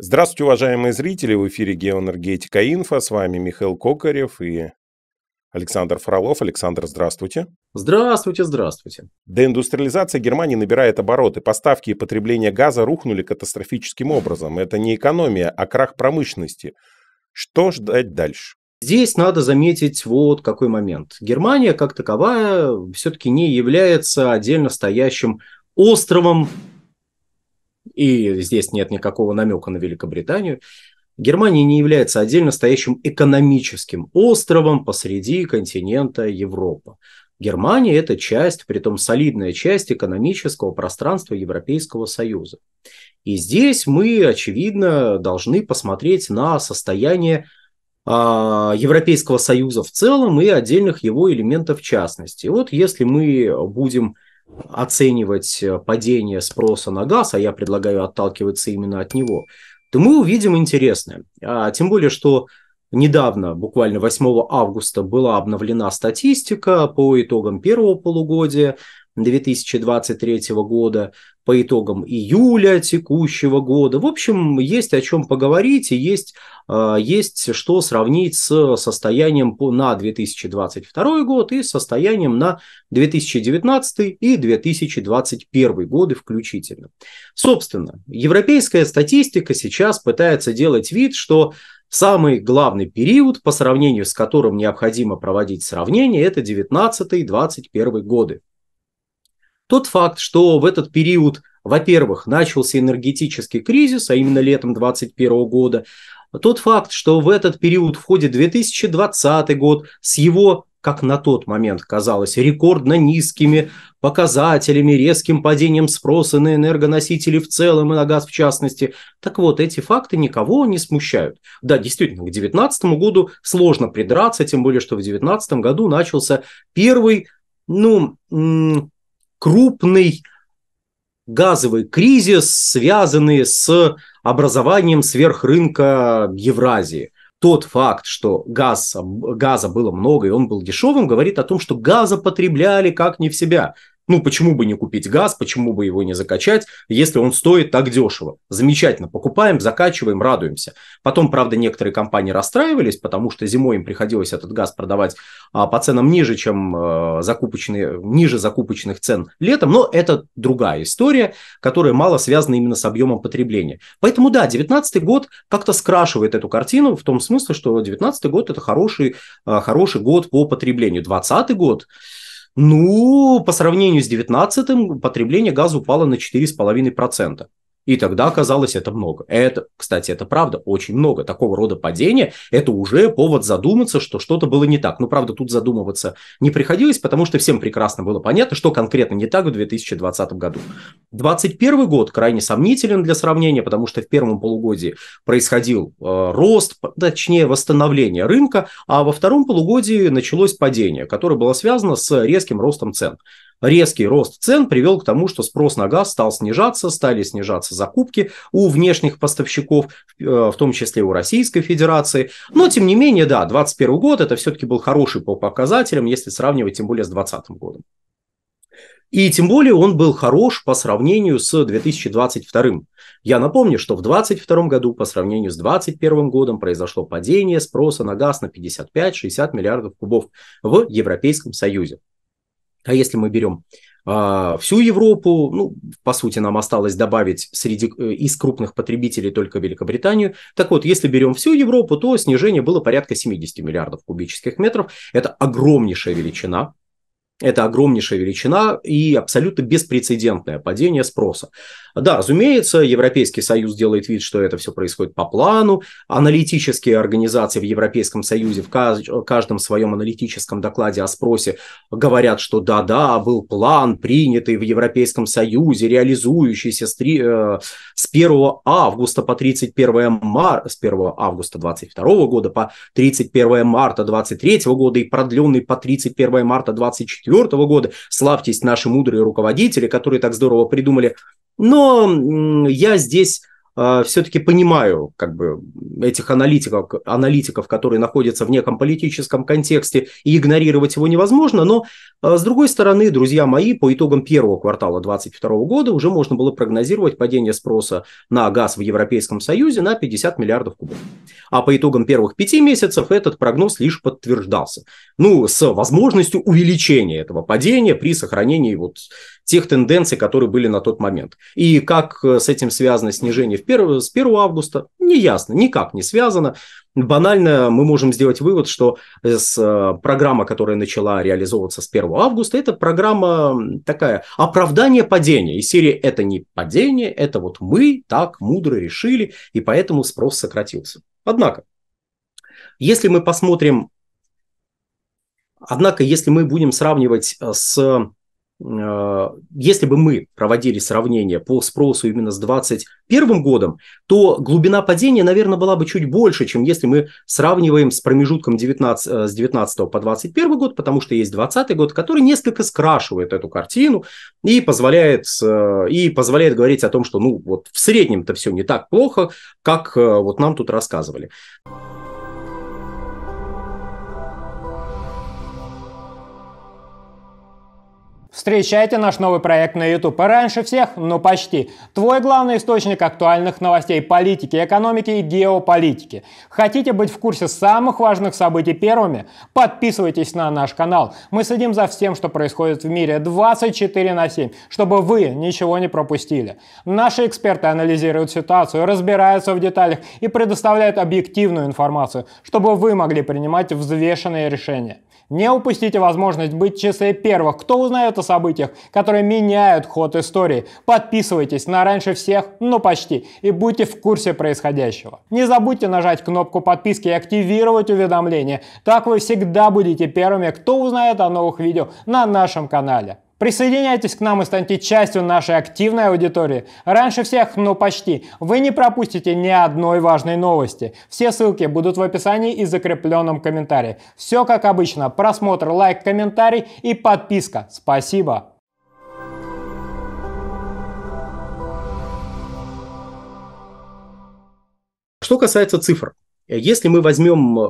Здравствуйте, уважаемые зрители! В эфире «Геоэнергетика Инфо». С вами Михаил Кокарев и Александр Фролов. Александр, здравствуйте. Здравствуйте, здравствуйте. Деиндустриализация Германии набирает обороты. Поставки и потребление газа рухнули катастрофическим образом. Это не экономия, а крах промышленности. Что ждать дальше? Здесь надо заметить вот какой момент. Германия как таковая все-таки не является отдельно стоящим островом и здесь нет никакого намека на Великобританию, Германия не является отдельно стоящим экономическим островом посреди континента Европа. Германия – это часть, при том солидная часть экономического пространства Европейского Союза. И здесь мы, очевидно, должны посмотреть на состояние а, Европейского Союза в целом и отдельных его элементов в частности. Вот если мы будем оценивать э, падение спроса на газ, а я предлагаю отталкиваться именно от него, то мы увидим интересное. А, тем более, что недавно, буквально 8 августа, была обновлена статистика по итогам первого полугодия 2023 года по итогам июля текущего года. В общем, есть о чем поговорить и есть, а, есть что сравнить с состоянием на 2022 год и состоянием на 2019 и 2021 годы включительно. Собственно, европейская статистика сейчас пытается делать вид, что Самый главный период, по сравнению с которым необходимо проводить сравнение, это 19-21 годы. Тот факт, что в этот период, во-первых, начался энергетический кризис, а именно летом 2021 года, тот факт, что в этот период входит 2020 год с его как на тот момент казалось, рекордно низкими показателями, резким падением спроса на энергоносители в целом и на газ в частности. Так вот, эти факты никого не смущают. Да, действительно, к 2019 году сложно придраться, тем более, что в 2019 году начался первый, ну, крупный газовый кризис, связанный с образованием сверхрынка в Евразии. Тот факт, что газ, газа было много и он был дешевым, говорит о том, что газа потребляли как не в себя. Ну, почему бы не купить газ, почему бы его не закачать, если он стоит так дешево? Замечательно, покупаем, закачиваем, радуемся. Потом, правда, некоторые компании расстраивались, потому что зимой им приходилось этот газ продавать а, по ценам ниже, чем а, закупочные, ниже закупочных цен летом, но это другая история, которая мало связана именно с объемом потребления. Поэтому, да, 2019 год как-то скрашивает эту картину в том смысле, что 2019 год – это хороший, э, хороший год по потреблению. 2020 год – ну, по сравнению с 2019 потребление газа упало на 4,5%. И тогда казалось, это много. Это, кстати, это правда, очень много. Такого рода падения – это уже повод задуматься, что что-то было не так. Но правда, тут задумываться не приходилось, потому что всем прекрасно было понятно, что конкретно не так в 2020 году. 2021 год крайне сомнителен для сравнения, потому что в первом полугодии происходил э, рост, точнее, восстановление рынка, а во втором полугодии началось падение, которое было связано с резким ростом цен резкий рост цен привел к тому, что спрос на газ стал снижаться, стали снижаться закупки у внешних поставщиков, э, в том числе у Российской Федерации. Но, тем не менее, да, 2021 год это все-таки был хороший по показателям, если сравнивать тем более с 2020 годом. И тем более он был хорош по сравнению с 2022. Я напомню, что в 2022 году по сравнению с 2021 годом произошло падение спроса на газ на 55-60 миллиардов кубов в Европейском Союзе. А если мы берем а, всю Европу, ну, по сути, нам осталось добавить среди, э, из крупных потребителей только Великобританию. Так вот, если берем всю Европу, то снижение было порядка 70 миллиардов кубических метров. Это огромнейшая величина, это огромнейшая величина и абсолютно беспрецедентное падение спроса. Да, разумеется, Европейский Союз делает вид, что это все происходит по плану. Аналитические организации в Европейском Союзе в каждом своем аналитическом докладе о спросе говорят, что да-да, был план, принятый в Европейском Союзе, реализующийся с, 3, э, с 1 августа по 31 марта, с 1 августа 22 года по 31 марта 23 года и продленный по 31 марта 24 1994 года. Славьтесь наши мудрые руководители, которые так здорово придумали. Но я здесь а, все-таки понимаю как бы этих аналитиков, аналитиков, которые находятся в неком политическом контексте, и игнорировать его невозможно, но а, с другой стороны, друзья мои, по итогам первого квартала 2022 года уже можно было прогнозировать падение спроса на газ в Европейском Союзе на 50 миллиардов кубов. А по итогам первых пяти месяцев этот прогноз лишь подтверждался. Ну, с возможностью увеличения этого падения при сохранении вот тех тенденций, которые были на тот момент. И как э, с этим связано снижение в 1, с 1 августа, не ясно, никак не связано. Банально мы можем сделать вывод, что э, с, э, программа, которая начала реализовываться с 1 августа, это программа такая оправдание падения. И серии это не падение, это вот мы так мудро решили, и поэтому спрос сократился. Однако, если мы посмотрим Однако, если мы будем сравнивать э, с а, если бы мы проводили сравнение по спросу именно с 2021 годом, то глубина падения, наверное, была бы чуть больше, чем если мы сравниваем с промежутком 19, э, с 19 по 2021 год, потому что есть 2020 год, который несколько скрашивает эту картину и позволяет, э, и позволяет говорить о том, что ну, вот в среднем-то все не так плохо, как э, вот нам тут рассказывали. Встречайте наш новый проект на YouTube. И раньше всех, но ну почти. Твой главный источник актуальных новостей политики, экономики и геополитики. Хотите быть в курсе самых важных событий первыми? Подписывайтесь на наш канал. Мы следим за всем, что происходит в мире 24 на 7, чтобы вы ничего не пропустили. Наши эксперты анализируют ситуацию, разбираются в деталях и предоставляют объективную информацию, чтобы вы могли принимать взвешенные решения. Не упустите возможность быть в числе первых, кто узнает о событиях, которые меняют ход истории. Подписывайтесь на раньше всех, ну почти, и будьте в курсе происходящего. Не забудьте нажать кнопку подписки и активировать уведомления. Так вы всегда будете первыми, кто узнает о новых видео на нашем канале. Присоединяйтесь к нам и станьте частью нашей активной аудитории. Раньше всех, но ну почти. Вы не пропустите ни одной важной новости. Все ссылки будут в описании и закрепленном комментарии. Все как обычно. Просмотр, лайк, комментарий и подписка. Спасибо! Что касается цифр, если мы возьмем э,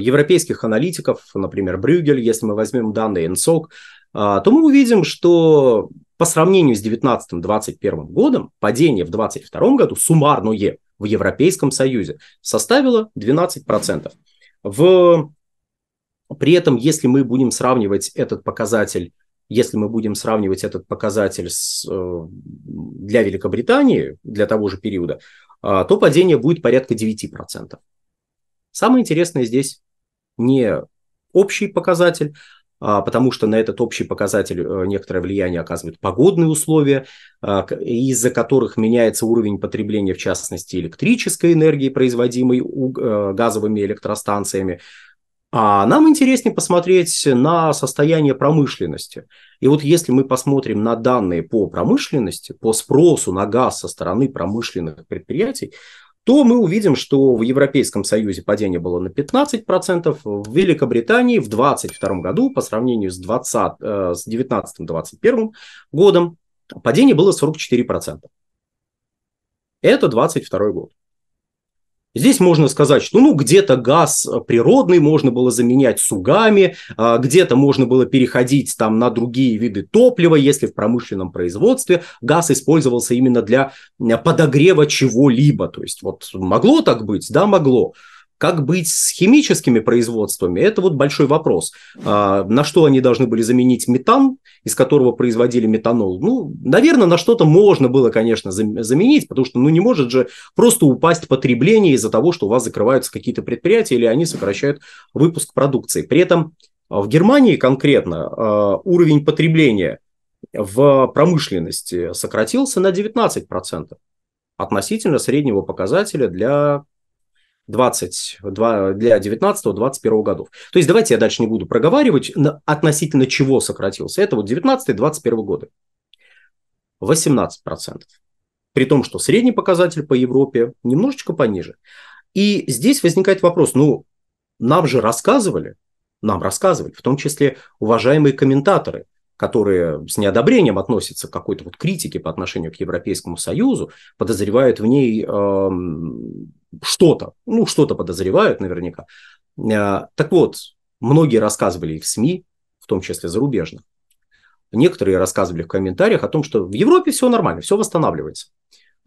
европейских аналитиков, например, Брюгель, если мы возьмем данные НСОК, а, то мы увидим, что по сравнению с 19-21 годом падение в 22 году суммарное в Европейском Союзе составило 12%. В... При этом, если мы будем сравнивать этот показатель если мы будем сравнивать этот показатель с, э, для Великобритании, для того же периода, а, то падение будет порядка 9%. Самое интересное здесь не общий показатель, а, потому что на этот общий показатель э, некоторое влияние оказывают погодные условия, а, из-за которых меняется уровень потребления, в частности, электрической энергии, производимой э, газовыми электростанциями. А нам интереснее посмотреть на состояние промышленности. И вот если мы посмотрим на данные по промышленности, по спросу на газ со стороны промышленных предприятий, то мы увидим, что в Европейском Союзе падение было на 15%, в Великобритании в 2022 году по сравнению с, 20, э, с 19-21 годом падение было 44%. Это 22 год. Здесь можно сказать, что ну где-то газ природный можно было заменять сугами, а, где-то можно было переходить там на другие виды топлива, если в промышленном производстве газ использовался именно для подогрева чего-либо. То есть вот могло так быть, да, могло. Как быть с химическими производствами? Это вот большой вопрос. А, на что они должны были заменить метан, из которого производили метанол? Ну, наверное, на что-то можно было, конечно, заменить, потому что ну, не может же просто упасть потребление из-за того, что у вас закрываются какие-то предприятия или они сокращают выпуск продукции. При этом а, в Германии конкретно а, уровень потребления в промышленности сократился на 19% относительно среднего показателя для 20, 2, для 19-21 годов. То есть давайте я дальше не буду проговаривать, относительно чего сократился. Это вот 19-21 годы. 18%. При том, что средний показатель по Европе немножечко пониже. И здесь возникает вопрос, ну, нам же рассказывали, нам рассказывали, в том числе уважаемые комментаторы, которые с неодобрением относятся к какой-то вот критике по отношению к Европейскому Союзу, подозревают в ней э, что-то, ну, что-то подозревают наверняка. А, так вот, многие рассказывали и в СМИ, в том числе зарубежных. Некоторые рассказывали в комментариях о том, что в Европе все нормально, все восстанавливается.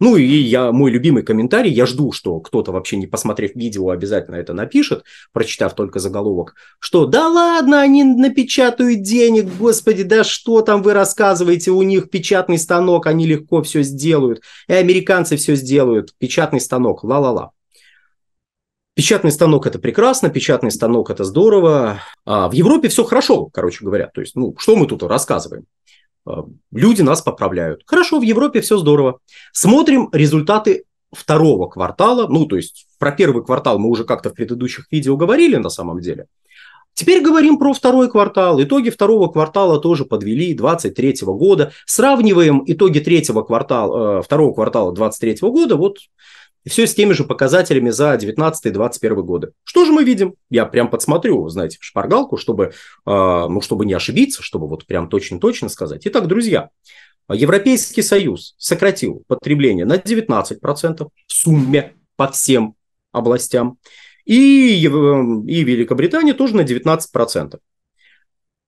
Ну и я, мой любимый комментарий, я жду, что кто-то вообще не посмотрев видео обязательно это напишет, прочитав только заголовок, что да ладно, они напечатают денег, господи, да что там вы рассказываете, у них печатный станок, они легко все сделают, и американцы все сделают, печатный станок, ла-ла-ла. Печатный станок – это прекрасно, печатный станок – это здорово. А в Европе все хорошо, короче говоря. То есть, ну, что мы тут рассказываем? А, люди нас поправляют. Хорошо, в Европе все здорово. Смотрим результаты второго квартала. Ну, то есть, про первый квартал мы уже как-то в предыдущих видео говорили на самом деле. Теперь говорим про второй квартал. Итоги второго квартала тоже подвели 23 года. Сравниваем итоги третьего квартала, э, второго квартала 23 года. Вот и все с теми же показателями за 19-21 годы. Что же мы видим? Я прям подсмотрю, знаете, шпаргалку, чтобы, э, ну, чтобы не ошибиться, чтобы вот прям точно-точно сказать. Итак, друзья, Европейский Союз сократил потребление на 19% в сумме по всем областям. И, и Великобритания тоже на 19%.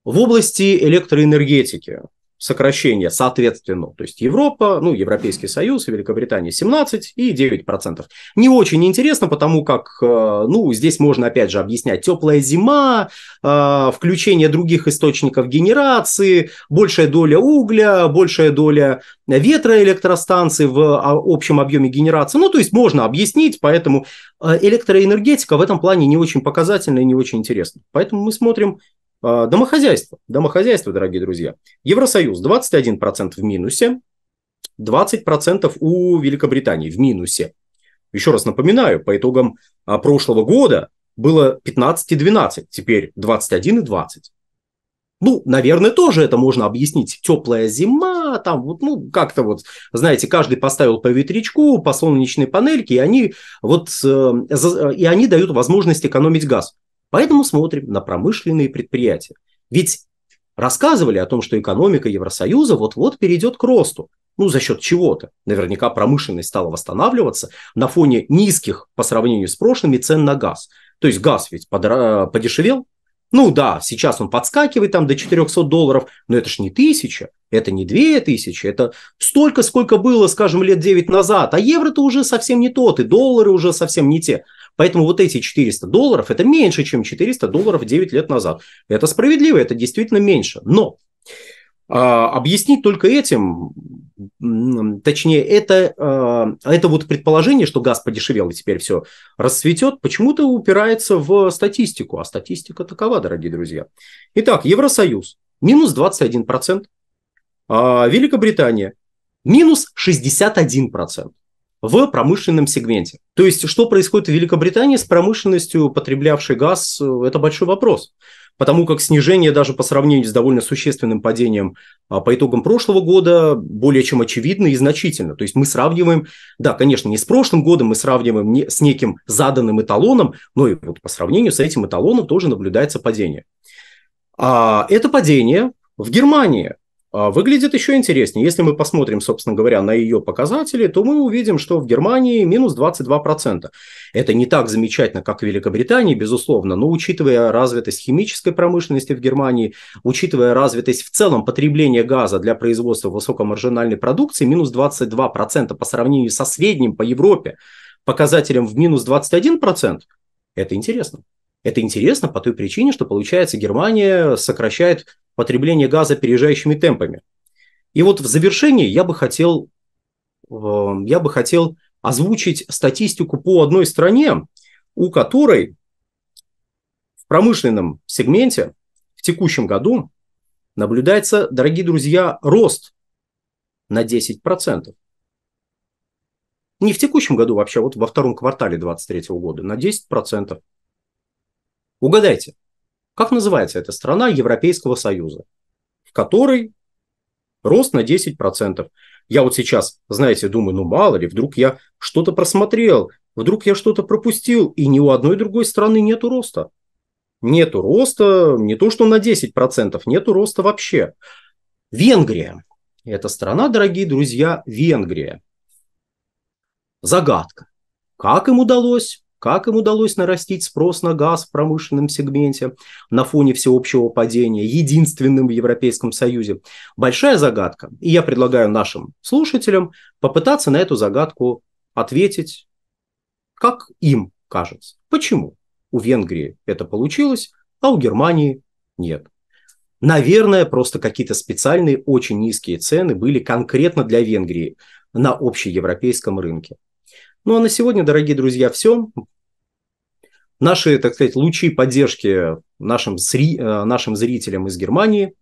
В области электроэнергетики сокращение соответственно. То есть Европа, ну, Европейский Союз и Великобритания 17 и 9%. процентов Не очень интересно, потому как, э, ну, здесь можно, опять же, объяснять теплая зима, э, включение других источников генерации, большая доля угля, большая доля ветроэлектростанций в а, общем объеме генерации. Ну, то есть можно объяснить, поэтому э, электроэнергетика в этом плане не очень показательна и не очень интересна. Поэтому мы смотрим а, домохозяйство. Домохозяйство, дорогие друзья. Евросоюз 21% в минусе, 20% у Великобритании в минусе. Еще раз напоминаю, по итогам а, прошлого года было 15 и 12, теперь 21 и 20. Ну, наверное, тоже это можно объяснить. Теплая зима, там вот, ну, как-то вот, знаете, каждый поставил по ветрячку, по солнечной панельке, и они вот, э, э и они дают возможность экономить газ. Поэтому смотрим на промышленные предприятия. Ведь рассказывали о том, что экономика Евросоюза вот-вот перейдет к росту. Ну, за счет чего-то. Наверняка промышленность стала восстанавливаться на фоне низких по сравнению с прошлыми цен на газ. То есть газ ведь подра- подешевел. Ну да, сейчас он подскакивает там до 400 долларов, но это ж не тысяча, это не две тысячи, это столько, сколько было, скажем, лет 9 назад. А евро-то уже совсем не тот, и доллары уже совсем не те. Поэтому вот эти 400 долларов – это меньше, чем 400 долларов 9 лет назад. Это справедливо, это действительно меньше. Но а, объяснить только этим, точнее, это, а, это вот предположение, что газ подешевел и теперь все расцветет, почему-то упирается в статистику. А статистика такова, дорогие друзья. Итак, Евросоюз – минус 21%. А Великобритания – минус 61% в промышленном сегменте. То есть, что происходит в Великобритании с промышленностью, потреблявшей газ, э, это большой вопрос. Потому как снижение даже по сравнению с довольно существенным падением а, по итогам прошлого года более чем очевидно и значительно. То есть мы сравниваем, да, конечно, не с прошлым годом, мы сравниваем не с неким заданным эталоном, но и вот по сравнению с этим эталоном тоже наблюдается падение. А это падение в Германии, а, выглядит еще интереснее. Если мы посмотрим, собственно говоря, на ее показатели, то мы увидим, что в Германии минус 22%. Это не так замечательно, как в Великобритании, безусловно, но учитывая развитость химической промышленности в Германии, учитывая развитость в целом потребления газа для производства высокомаржинальной продукции, минус 22% по сравнению со средним по Европе показателем в минус 21%, это интересно. Это интересно по той причине, что, получается, Германия сокращает потребление газа опережающими темпами. И вот в завершении я бы хотел, эм, я бы хотел озвучить статистику по одной стране, у которой в промышленном сегменте в текущем году наблюдается, дорогие друзья, рост на 10%. Не в текущем году вообще, вот во втором квартале 2023 года, на 10%. Угадайте, как называется эта страна Европейского Союза, в которой рост на 10%. Я вот сейчас, знаете, думаю, ну мало ли, вдруг я что-то просмотрел, вдруг я что-то пропустил, и ни у одной другой страны нету роста. Нету роста, не то что на 10%, нету роста вообще. Венгрия. Эта страна, дорогие друзья, Венгрия. Загадка. Как им удалось как им удалось нарастить спрос на газ в промышленном сегменте на фоне всеобщего падения, единственным в Европейском Союзе. Большая загадка, и я предлагаю нашим слушателям попытаться на эту загадку ответить, как им кажется. Почему у Венгрии это получилось, а у Германии нет? Наверное, просто какие-то специальные очень низкие цены были конкретно для Венгрии на общеевропейском рынке. Ну а на сегодня, дорогие друзья, все. Наши, так сказать, лучи поддержки нашим, зри... Э, нашим зрителям из Германии,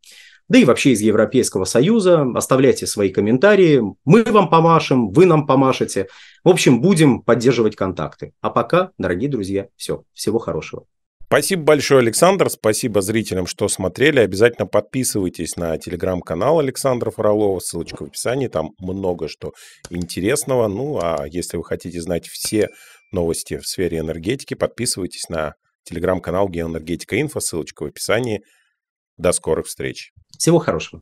да и вообще из Европейского Союза. Оставляйте свои комментарии. Мы вам помашем, вы нам помашете. В общем, будем поддерживать контакты. А пока, дорогие друзья, все. Всего хорошего. Спасибо большое, Александр. Спасибо зрителям, что смотрели. Обязательно подписывайтесь на телеграм-канал Александра Фролова. Ссылочка в описании. Там много что интересного. Ну, а если вы хотите знать все новости в сфере энергетики, подписывайтесь на телеграм-канал Геоэнергетика Инфо. Ссылочка в описании. До скорых встреч. Всего хорошего.